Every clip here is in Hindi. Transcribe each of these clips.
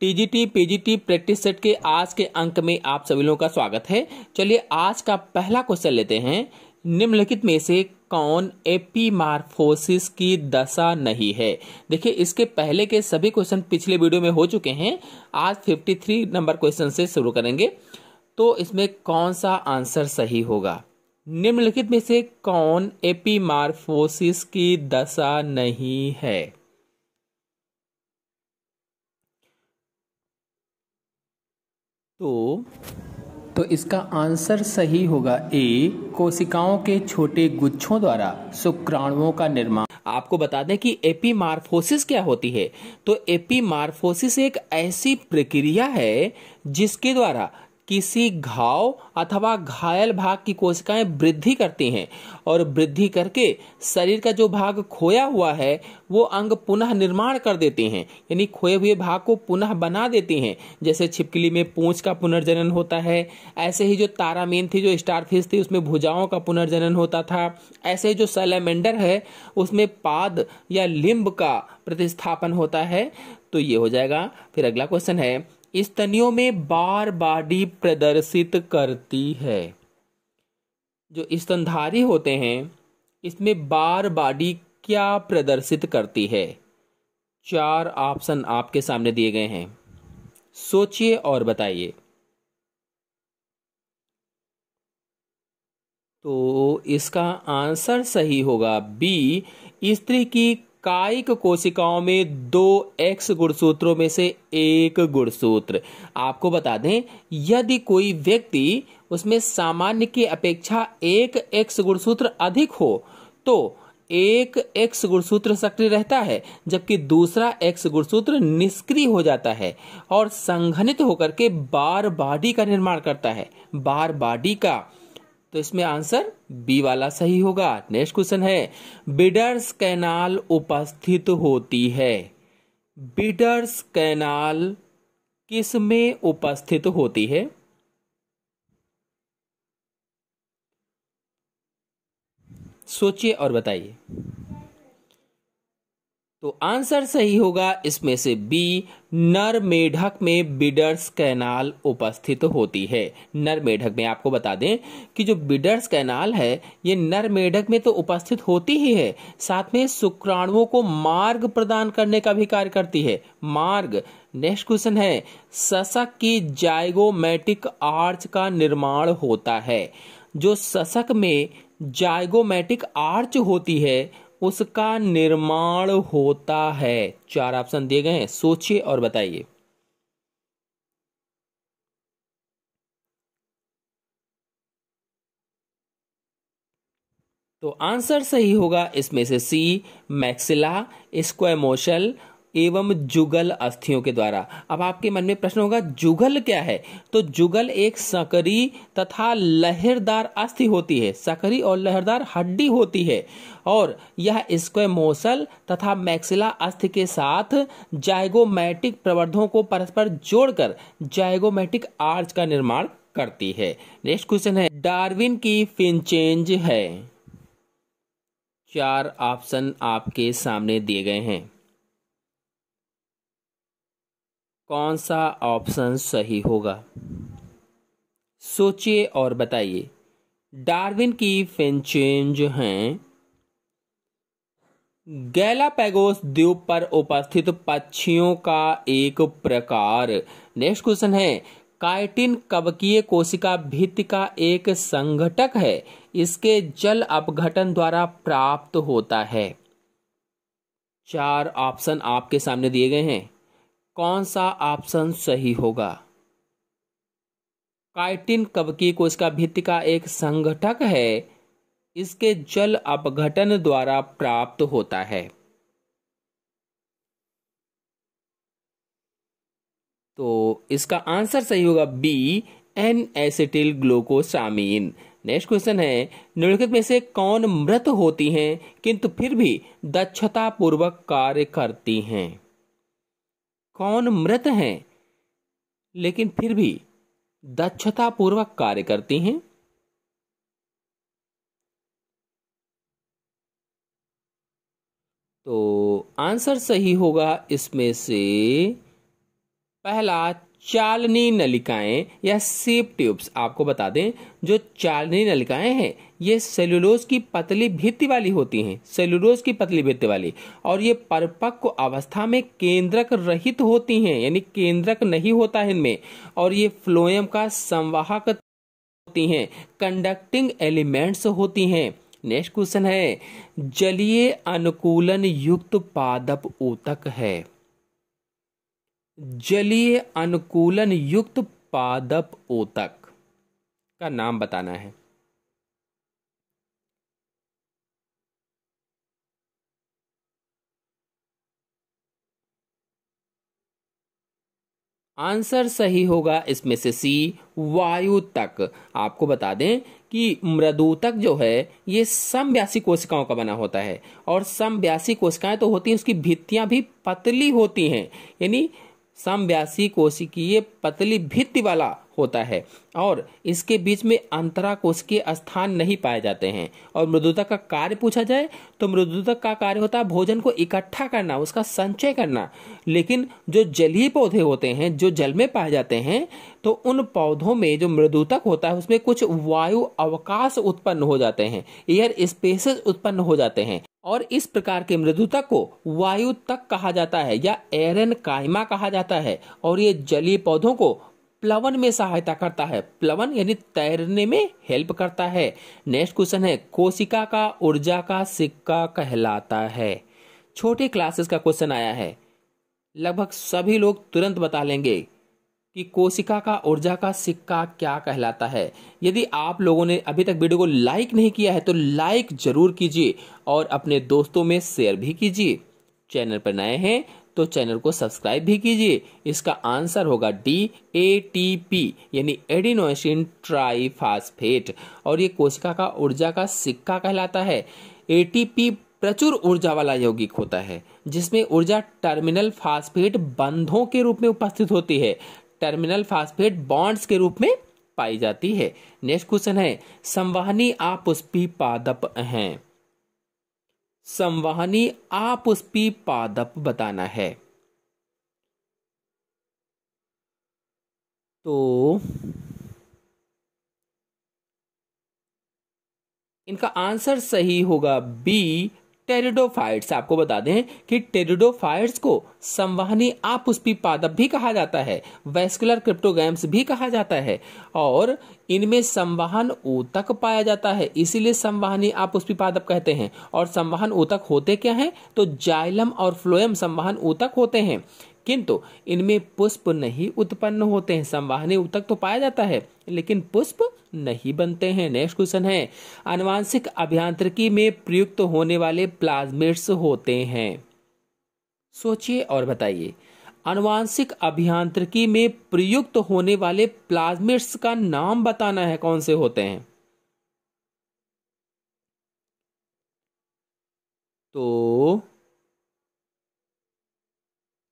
टीजीटी पीजीटी प्रैक्टिस सेट के आज के अंक में आप सभी लोगों का स्वागत है चलिए आज का पहला क्वेश्चन लेते हैं निम्नलिखित में से कौन एपीमार्फोसिस की दशा नहीं है देखिए इसके पहले के सभी क्वेश्चन पिछले वीडियो में हो चुके हैं आज 53 नंबर क्वेश्चन से शुरू करेंगे तो इसमें कौन सा आंसर सही होगा निम्नलिखित में से कौन एपीमार्फोसिस की दशा नहीं है तो तो इसका आंसर सही होगा ए कोशिकाओं के छोटे गुच्छों द्वारा शुक्राणुओं का निर्माण आपको बता दें कि एपीमार्फोसिस क्या होती है तो एपीमार्फोसिस एक ऐसी प्रक्रिया है जिसके द्वारा किसी घाव अथवा घायल भाग की कोशिकाएं वृद्धि करती हैं और वृद्धि करके शरीर का जो भाग खोया हुआ है वो अंग पुनः निर्माण कर देते हैं यानी खोए हुए भाग को पुनः बना देती हैं जैसे छिपकली में पूंछ का पुनर्जनन होता है ऐसे ही जो तारामीन थी जो स्टार थी उसमें भुजाओं का पुनर्जनन होता था ऐसे ही जो सैलेमेंडर है उसमें पाद या लिम्ब का प्रतिस्थापन होता है तो ये हो जाएगा फिर अगला क्वेश्चन है स्तनियों में बार बाडी प्रदर्शित करती है जो स्तनधारी होते हैं इसमें बार बाडी क्या प्रदर्शित करती है चार ऑप्शन आपके सामने दिए गए हैं सोचिए और बताइए तो इसका आंसर सही होगा बी स्त्री की कायिक कोशिकाओं में दो एक्स गुणसूत्रों में से एक गुणसूत्र आपको बता दें यदि कोई व्यक्ति उसमें सामान्य की अपेक्षा एक एक्स गुणसूत्र अधिक हो तो एक एक्स गुणसूत्र सक्रिय रहता है जबकि दूसरा एक्स गुणसूत्र निष्क्रिय हो जाता है और संघनित होकर के बार बाडी का निर्माण करता है बार बाडी का तो इसमें आंसर बी वाला सही होगा नेक्स्ट क्वेश्चन है बिडर्स कैनाल उपस्थित होती है बिडर्स कैनाल किस में उपस्थित होती है सोचिए और बताइए तो आंसर सही होगा इसमें से बी नर मेढक में बिडर्स कैनाल उपस्थित होती है नर मेढक में आपको बता दें कि जो बिडर्स कैनाल है ये नर मेढक में तो उपस्थित होती ही है साथ में शुक्राणुओं को मार्ग प्रदान करने का भी कार्य करती है मार्ग नेक्स्ट क्वेश्चन है ससक की जायगोमेटिक आर्च का निर्माण होता है जो ससक में जायगोमेटिक आर्च होती है उसका निर्माण होता है चार ऑप्शन दिए गए हैं सोचिए और बताइए तो आंसर सही होगा इसमें से सी मैक्सिला स्क्वेमोशल एवं जुगल अस्थियों के द्वारा अब आपके मन में प्रश्न होगा जुगल क्या है तो जुगल एक सकरी तथा लहरदार अस्थि होती है सकरी और लहरदार हड्डी होती है और यह स्क्वेमोसल तथा मैक्सिला अस्थि के साथ जायगोमैटिक प्रवर्धों को परस्पर जोड़कर जायगोमैटिक आर्च का निर्माण करती है नेक्स्ट क्वेश्चन है डार्विन की फिनचेंज है चार ऑप्शन आपके सामने दिए गए हैं कौन सा ऑप्शन सही होगा सोचिए और बताइए डार्विन की फिनचेंज हैं पैगोस द्वीप पर उपस्थित पक्षियों का एक प्रकार नेक्स्ट क्वेश्चन है काइटिन कवकीय कोशिका भित्ति का एक संघटक है इसके जल अपघटन द्वारा प्राप्त होता है चार ऑप्शन आपके सामने दिए गए हैं कौन सा ऑप्शन सही होगा काइटिन कवकी कोशिका भित्ति का एक संगठक है इसके जल अपघटन द्वारा प्राप्त होता है तो इसका आंसर सही होगा B N acetyl glucosamine next question है निम्नलिखित में से कौन मृत होती हैं किंतु फिर भी दक्षता पूर्वक कार्य करती हैं कौन मृत हैं लेकिन फिर भी दक्षतापूर्वक कार्य करती हैं तो आंसर सही होगा इसमें से पहला चालनी नलिकाएं या सेप ट्यूब्स आपको बता दें जो चालनी नलिकाएं हैं ये सेलुलोज की पतली भित्ति वाली होती हैं सेलुलोज की पतली भित्ति वाली और ये परिपक्व अवस्था में केंद्रक रहित होती हैं यानी केंद्रक नहीं होता है इनमें और ये फ्लोएम का संवाहक होती हैं कंडक्टिंग एलिमेंट्स होती हैं नेक्स्ट क्वेश्चन है जलीय अनुकूलन युक्त पादप ऊतक है जलीय अनुकूलन युक्त पादप ओतक का नाम बताना है आंसर सही होगा इसमें से सी वायु तक आपको बता दें कि मृदु तक जो है ये समव्यासी कोशिकाओं का बना होता है और समव्यासी कोशिकाएं तो होती हैं उसकी भित्तियां भी पतली होती हैं यानी समव्यासी कोशिकीय पतली भित्ति वाला होता है और इसके बीच में अंतरा कोशिकीय स्थान नहीं पाए जाते हैं और मृदुता का कार्य पूछा जाए तो मृदुता का कार्य होता है भोजन को इकट्ठा करना उसका संचय करना लेकिन जो जलीय पौधे होते हैं जो जल में पाए जाते हैं तो उन पौधों में जो मृदुतक होता है उसमें कुछ वायु अवकाश उत्पन्न हो जाते हैं एयर स्पेसेस उत्पन्न हो जाते हैं और इस प्रकार के मृदुता को वायु तक कहा जाता है या एरन कायमा कहा जाता है और ये जलीय पौधों को प्लवन में सहायता करता है प्लवन यानी तैरने में हेल्प करता है नेक्स्ट क्वेश्चन है कोशिका का ऊर्जा का सिक्का कहलाता है छोटे क्लासेस का क्वेश्चन आया है लगभग सभी लोग तुरंत बता लेंगे कि कोशिका का ऊर्जा का सिक्का क्या कहलाता है यदि आप लोगों ने अभी तक वीडियो को लाइक नहीं किया है तो लाइक जरूर कीजिए और अपने दोस्तों में शेयर भी कीजिए चैनल पर नए हैं तो चैनल को सब्सक्राइब भी कीजिए इसका आंसर होगा डी ए टी पी यानी एडिनोशिन ट्राइफास्फेट और ये कोशिका का ऊर्जा का सिक्का कहलाता है एटीपी प्रचुर ऊर्जा वाला यौगिक होता है जिसमें ऊर्जा टर्मिनल फास्फेट बंधों के रूप में उपस्थित होती है टर्मिनल फास्फेट बॉन्ड्स के रूप में पाई जाती है नेक्स्ट क्वेश्चन है संवाहनी आपुष्पी पादप हैं संवाहनी आपुष्पी पादप बताना है तो इनका आंसर सही होगा बी टेरिडोफाइट्स आपको बता दें कि टेरिडोफाइट्स को संवाहनी आपुष्पी पादप भी कहा जाता है वेस्कुलर क्रिप्टोगैम्स भी कहा जाता है और इनमें संवाहन ऊतक पाया जाता है इसीलिए संवाहनी आपुष्पी पादप कहते हैं और संवाहन ऊतक होते क्या हैं तो जाइलम और फ्लोएम संवाहन ऊतक होते हैं किंतु इनमें पुष्प नहीं उत्पन्न होते हैं संवाहनी उतक तो पाया जाता है लेकिन पुष्प नहीं बनते हैं नेक्स्ट क्वेश्चन है अनुवांशिक अभियांत्रिकी में प्रयुक्त होने वाले प्लाज्मेट्स होते हैं सोचिए और बताइए अनुवांशिक अभियांत्रिकी में प्रयुक्त होने वाले प्लाज्मेट्स का नाम बताना है कौन से होते हैं तो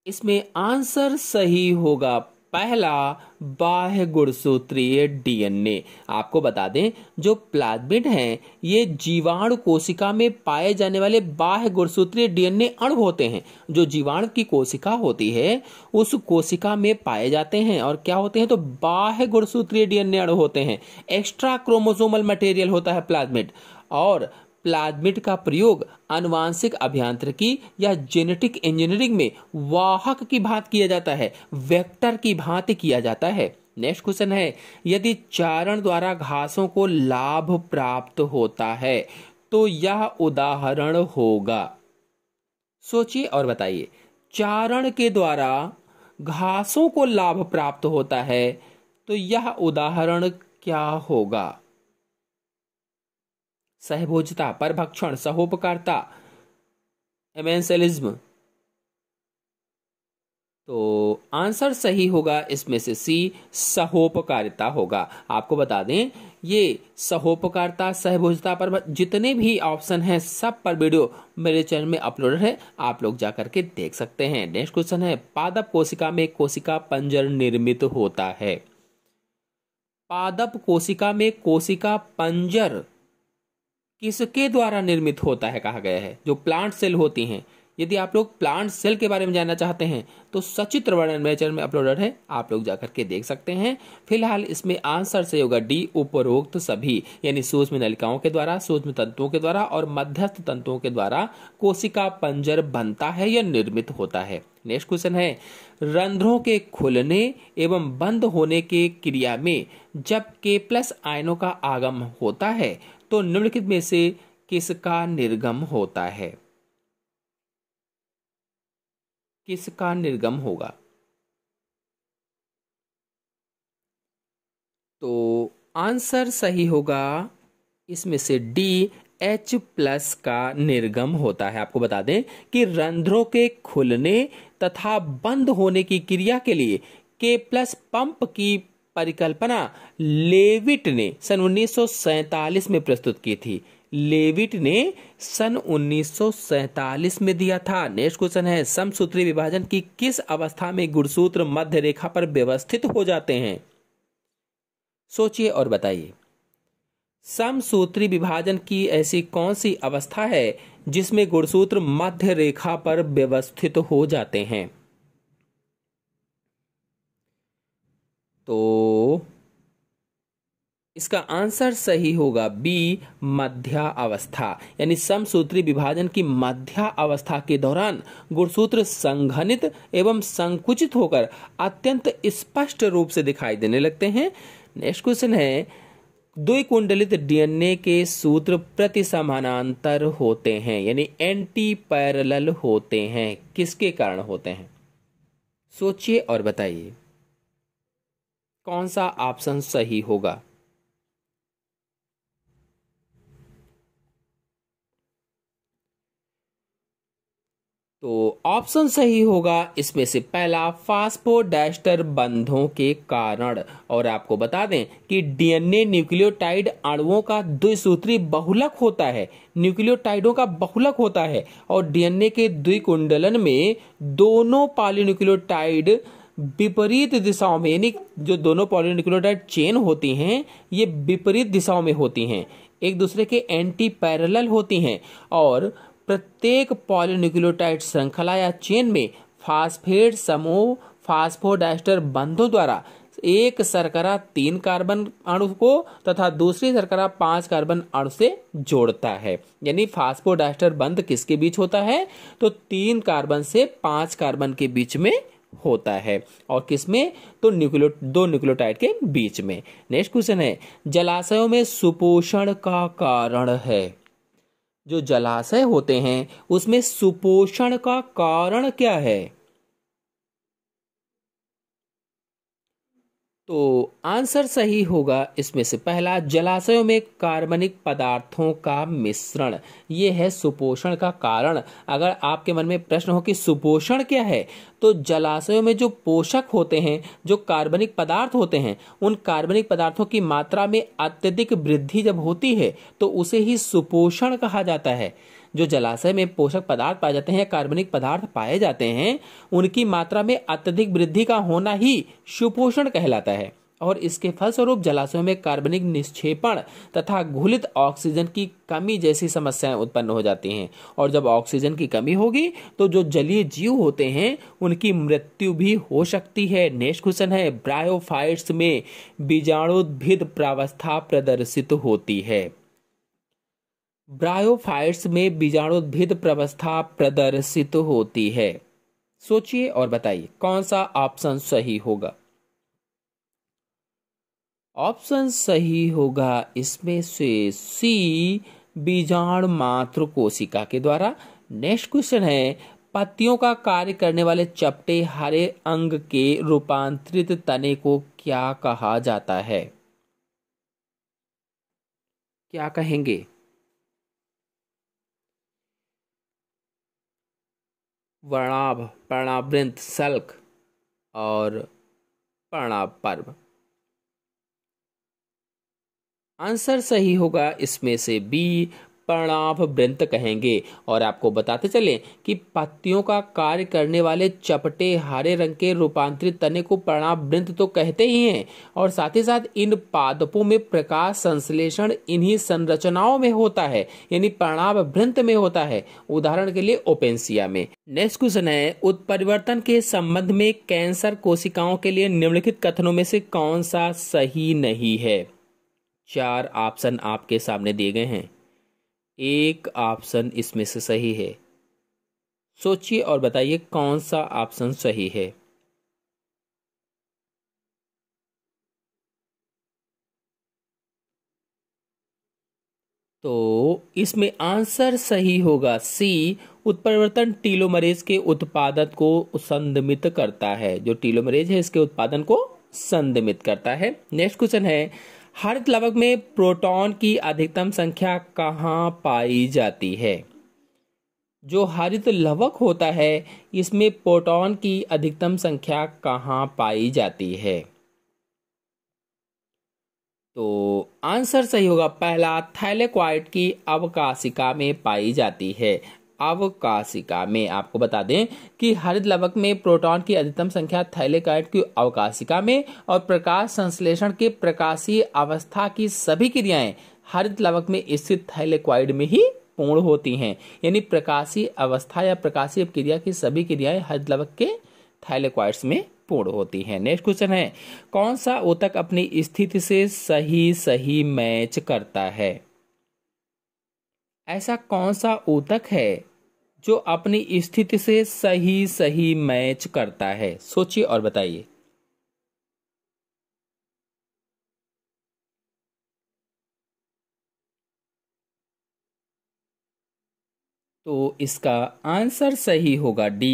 इसमें आंसर सही होगा पहला बाह्य गुणसूत्रीय डीएनए आपको बता दें जो प्लाज्मिड हैं ये जीवाणु कोशिका में पाए जाने वाले बाह्य गुणसूत्रीय डीएनए अणु होते हैं जो जीवाणु की कोशिका होती है उस कोशिका में पाए जाते हैं और क्या होते हैं तो बाह्य गुणसूत्रीय डीएनए अणु होते हैं एक्स्ट्रा क्रोमोसोमल मटेरियल होता है प्लाज्मिड और प्लाज्मिड का प्रयोग अनुवांशिक अभियांत्रिकी या जेनेटिक इंजीनियरिंग में वाहक की भांति किया जाता है वेक्टर की भांति किया जाता है नेक्स्ट क्वेश्चन है यदि चारण द्वारा घासों को लाभ प्राप्त होता है तो यह उदाहरण होगा सोचिए और बताइए चारण के द्वारा घासों को लाभ प्राप्त होता है तो यह उदाहरण क्या होगा सहभोजता परभक्षण सहोपकारिता एमेंसलिज्म तो आंसर सही होगा इसमें से सी सहोपकारिता होगा आपको बता दें ये सहोपकारिता सहभोजता पर जितने भी ऑप्शन हैं सब पर वीडियो मेरे चैनल में अपलोड है आप लोग जा करके देख सकते हैं नेक्स्ट क्वेश्चन है पादप कोशिका में कोशिका पंजर निर्मित होता है पादप कोशिका में कोशिका पंजर किसके द्वारा निर्मित होता है कहा गया है जो प्लांट सेल होती हैं यदि आप लोग प्लांट सेल के बारे में जानना चाहते हैं तो सचित्र वर्णन मेचर में अपलोडेड है आप लोग जाकर के देख सकते हैं फिलहाल इसमें आंसर से होगा डी उपरोक्त सभी यानी सूक्ष्म नलिकाओं के द्वारा सूक्ष्म तंतुओं के द्वारा और मध्यस्थ तंतुओं के द्वारा कोशिका पंजर बनता है या निर्मित होता है नेक्स्ट क्वेश्चन है रंध्रों के खुलने एवं बंद होने के क्रिया में जब के प्लस आयनों का आगम होता है तो निम्नलिखित में से किसका निर्गम होता है किसका निर्गम होगा तो आंसर सही होगा इसमें से डी एच प्लस का निर्गम होता है आपको बता दें कि रंध्रों के खुलने तथा बंद होने की क्रिया के लिए के प्लस पंप की परिकल्पना लेविट ने सन उन्नीस में प्रस्तुत की थी लेविट ने सन 1947 में दिया था नेक्स्ट क्वेश्चन है समसूत्री विभाजन की किस अवस्था में गुणसूत्र मध्य रेखा पर व्यवस्थित हो जाते हैं सोचिए और बताइए समसूत्री विभाजन की ऐसी कौन सी अवस्था है जिसमें गुणसूत्र मध्य रेखा पर व्यवस्थित हो जाते हैं तो इसका आंसर सही होगा बी मध्या अवस्था यानी समसूत्री विभाजन की मध्या अवस्था के दौरान गुणसूत्र संघनित एवं संकुचित होकर अत्यंत स्पष्ट रूप से दिखाई देने लगते हैं नेक्स्ट क्वेश्चन है कुंडलित डीएनए के सूत्र प्रति समानांतर होते हैं यानी एंटी पैरल होते हैं किसके कारण होते हैं सोचिए और बताइए कौन सा ऑप्शन सही होगा तो ऑप्शन सही होगा इसमें से पहला फास्फोडास्टर बंधों के कारण और आपको बता दें कि डीएनए न्यूक्लियोटाइड अणुओं का द्विसूत्री बहुलक होता है न्यूक्लियोटाइडों का बहुलक होता है और डीएनए के द्विकुंडलन में दोनों पॉलीन्यूक्लियोटाइड विपरीत दिशाओं में यानी जो दोनों पॉलीन्यूक्लियोटाइड चेन होती हैं ये विपरीत दिशाओं में होती हैं एक दूसरे के एंटी पैरेलल होती हैं और प्रत्येक पॉलीन्यूक्लियोटाइड श्रृंखला या चेन में फास्फेट समूह फास्फोडाइस्टर बंधों द्वारा एक सरकरा तीन कार्बन अणु को तथा दूसरी सरकरा पांच कार्बन अणु से जोड़ता है यानी फास्फोडाइस्टर बंध किसके बीच होता है तो तीन कार्बन से पांच कार्बन के बीच में होता है और किस में तो न्यूक्लियो दो न्यूक्लियोटाइड के बीच में नेक्स्ट क्वेश्चन है जलाशयों में सुपोषण का कारण है जो जलाशय होते हैं उसमें सुपोषण का कारण क्या है तो आंसर सही होगा इसमें से पहला जलाशयों में कार्बनिक पदार्थों का मिश्रण ये है सुपोषण का कारण अगर आपके मन में प्रश्न हो कि सुपोषण क्या है तो जलाशयों में जो पोषक होते हैं जो कार्बनिक पदार्थ होते हैं उन कार्बनिक पदार्थों की मात्रा में अत्यधिक वृद्धि जब होती है तो उसे ही सुपोषण कहा जाता है जो जलाशय में पोषक पदार्थ पाए जाते हैं कार्बनिक पदार्थ पाए जाते हैं उनकी मात्रा में अत्यधिक वृद्धि का होना ही सुपोषण कहलाता है और इसके फलस्वरूप जलाशयों में कार्बनिक निक्षेपण तथा घुलित ऑक्सीजन की कमी जैसी समस्याएं उत्पन्न हो जाती हैं और जब ऑक्सीजन की कमी होगी तो जो जलीय जीव होते हैं उनकी मृत्यु भी हो सकती है नेक्स्ट क्वेश्चन है ब्रायोफाइट्स में बीजाणुद्भिद प्रावस्था प्रदर्शित होती है ब्रायोफाइट्स में बीजाणुद्भिद प्रवस्था प्रदर्शित होती है सोचिए और बताइए कौन सा ऑप्शन सही होगा ऑप्शन सही होगा इसमें से सी बीजाणु मात्र कोशिका के द्वारा नेक्स्ट क्वेश्चन है पत्तियों का कार्य करने वाले चपटे हरे अंग के रूपांतरित तने को क्या कहा जाता है क्या कहेंगे वर्णाभ प्रणावृंत सल्क और प्रणाभ पर्व आंसर सही होगा इसमें से बी प्रणाभ वृंत कहेंगे और आपको बताते चलें कि पत्तियों का कार्य करने वाले चपटे हरे रंग के रूपांतरित तने को प्रणाभ वृंत तो कहते ही हैं और साथ ही साथ इन पादपों में प्रकाश संश्लेषण इन्हीं संरचनाओं में होता है यानी प्रणाभ वृंत में होता है उदाहरण के लिए ओपेंसिया में नेक्स्ट क्वेश्चन है उत्परिवर्तन के संबंध में कैंसर कोशिकाओं के लिए निम्नलिखित कथनों में से कौन सा सही नहीं है चार ऑप्शन आपके सामने दिए गए हैं एक ऑप्शन इसमें से सही है सोचिए और बताइए कौन सा ऑप्शन सही है तो इसमें आंसर सही होगा सी उत्परिवर्तन टीलोमरेज के उत्पादन को संदमित करता है जो टीलोमरेज है इसके उत्पादन को संदमित करता है नेक्स्ट क्वेश्चन है हरित लवक में प्रोटॉन की अधिकतम संख्या कहाँ पाई जाती है जो हरित लवक होता है इसमें प्रोटॉन की अधिकतम संख्या कहाँ पाई जाती है तो आंसर सही होगा पहला थैलेक्वाइट की अवकाशिका में पाई जाती है अवकाशिका में आपको बता दें कि हरित लवक में प्रोटॉन की अधिकतम संख्या थैलेकाइड की अवकाशिका में और प्रकाश संश्लेषण के प्रकाशीय अवस्था की सभी क्रियाएं हरित लवक में स्थित थैलेक्वाइड में ही पूर्ण होती हैं यानी प्रकाशीय अवस्था या प्रकाशीय क्रिया की सभी क्रियाएं हरित लवक के थैलेक्वाइड्स में पूर्ण होती हैं नेक्स्ट क्वेश्चन है कौन सा ओतक अपनी स्थिति से सही सही मैच करता है ऐसा कौन सा ऊतक है जो अपनी स्थिति से सही सही मैच करता है सोचिए और बताइए तो इसका आंसर सही होगा डी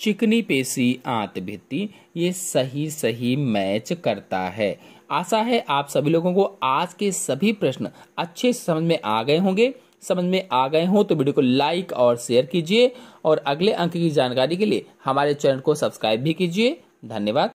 चिकनी पेशी आंत भित्ति ये सही सही मैच करता है आशा है आप सभी लोगों को आज के सभी प्रश्न अच्छे समझ में आ गए होंगे समझ में आ गए हों तो वीडियो को लाइक और शेयर कीजिए और अगले अंक की जानकारी के लिए हमारे चैनल को सब्सक्राइब भी कीजिए धन्यवाद